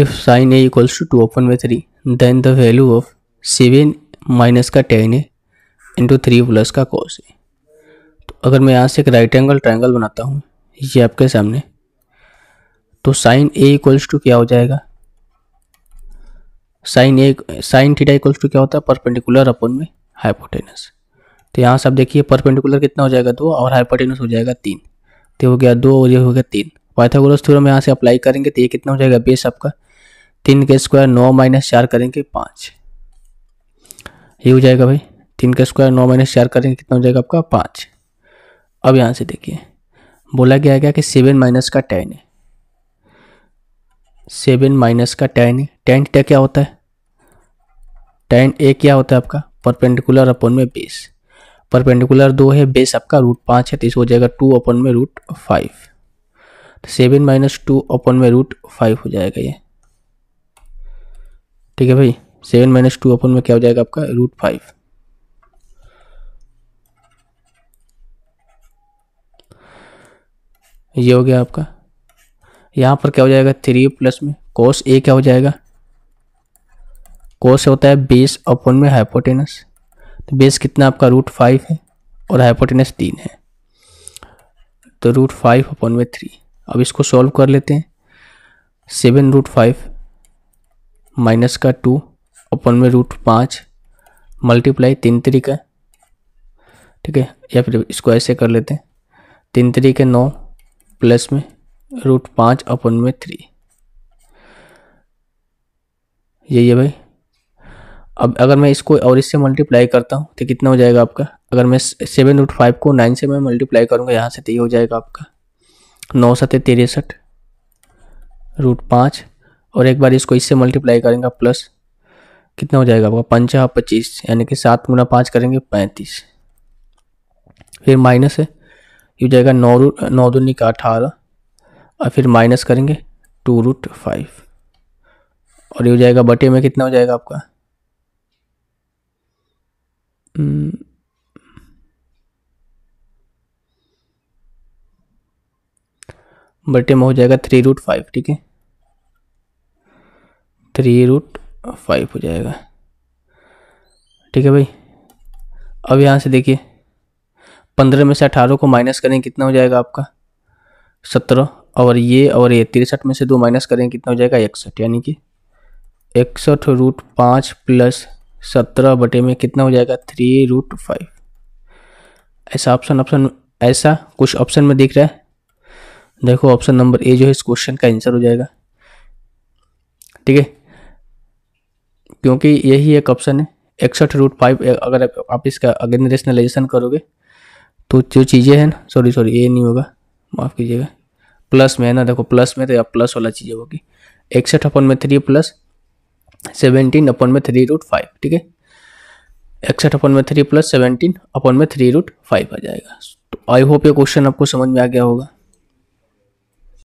If sin a equals to 2 upon by 3, then the value of 7 minus का ten A into three plus का cos ए तो अगर मैं यहाँ से एक राइट एंगल ट्राइंगल बनाता हूँ ये आपके सामने तो साइन ए इक्वल्स टू क्या हो जाएगा sine A sine theta equals to क्या होता है परपेंडिकुलर अपन में हाइपोटेनस तो यहाँ से आप देखिए परपेंडिकुलर कितना हो जाएगा दो और हाइपोटेनस हो जाएगा तीन तो हो गया दो और ये हो गया तीन पाइथागोरस थ्योरम यहाँ से अप्लाई करेंगे तो ये कितना हो जाएगा बेस आपका तीन के स्क्वायर नौ माइनस चार करेंगे पाँच ये हो जाएगा भाई तीन के स्क्वायर नौ माइनस चार करेंगे कितना हो जाएगा आपका पाँच अब यहाँ से देखिए बोला गया क्या कि सेवन माइनस का टेन है सेवन माइनस का टेन है टेन टे क्या होता है टेन ए क्या होता है आपका परपेंडिकुलर अपन में बेस परपेंडिकुलर दो है बेस आपका रूट पाँच है तो इस हो जाएगा टू अपन में root five seven minus two upon में रूट फाइव हो जाएगा ये ठीक है भाई सेवन माइनस टू अपन में क्या हो जाएगा आपका रूट फाइव ये हो गया आपका यहाँ पर क्या हो जाएगा थ्री प्लस में कोस ए क्या हो जाएगा कोस होता है बेस अपन में हाइपोटेनस तो बेस कितना आपका रूट फाइव है और हाइपोटेनस तीन है तो रूट फाइव अपन में थ्री अब इसको सॉल्व कर लेते हैं सेवन रूट फाइव माइनस का टू अपन में रूट पाँच मल्टीप्लाई तीन तरीका ठीक है या फिर इसको ऐसे कर लेते हैं तीन तरीके नौ प्लस में रूट पाँच अपन में थ्री यही है भाई अब अगर मैं इसको और इससे मल्टीप्लाई करता हूँ तो कितना हो जाएगा आपका अगर मैं सेवन रूट फाइव को नाइन से मैं मल्टीप्लाई करूँगा यहाँ से तो ये हो जाएगा आपका नौ सत्य तिरसठ रूट पाँच और एक बार इसको इससे मल्टीप्लाई करेंगे प्लस कितना हो जाएगा आपका पंचा पच्चीस यानी कि सात गुना पाँच करेंगे पैंतीस फिर माइनस है ये हो जाएगा नौ रूट नौ दूनी का अठारह और फिर माइनस करेंगे टू रूट फाइव और ये हो जाएगा बटे में कितना हो जाएगा आपका हम्म, बटे में हो जाएगा थ्री रूट फाइव ठीक है थ्री रूट फाइव हो जाएगा ठीक है भाई अब यहाँ से देखिए पंद्रह में से अठारह को माइनस करें कितना हो जाएगा आपका सत्रह और ये और ये तिरसठ में से दो माइनस करें कितना हो जाएगा इकसठ यानी कि इकसठ रूट पाँच प्लस सत्रह बटे में कितना हो जाएगा थ्री रूट फाइव ऐसा ऑप्शन ऑप्शन ऐसा कुछ ऑप्शन में दिख रहा है देखो ऑप्शन नंबर ए जो है इस क्वेश्चन का आंसर हो जाएगा ठीक है क्योंकि यही एक ऑप्शन है एकसठ रूट फाइव अगर आप इसका अगेन रेशनलाइजेशन करोगे तो जो चीज़ें हैं ना सॉरी सॉरी ए नहीं होगा माफ़ कीजिएगा प्लस में है ना देखो प्लस में तो आप प्लस वाला चीज़ें होगी एकसठ अपन में थ्री प्लस सेवनटीन अपन में थ्री रूट फाइव ठीक है एकसठ अपन में थ्री प्लस सेवनटीन अपन में थ्री रूट फाइव आ जाएगा तो आई होप ये क्वेश्चन आपको समझ में आ गया होगा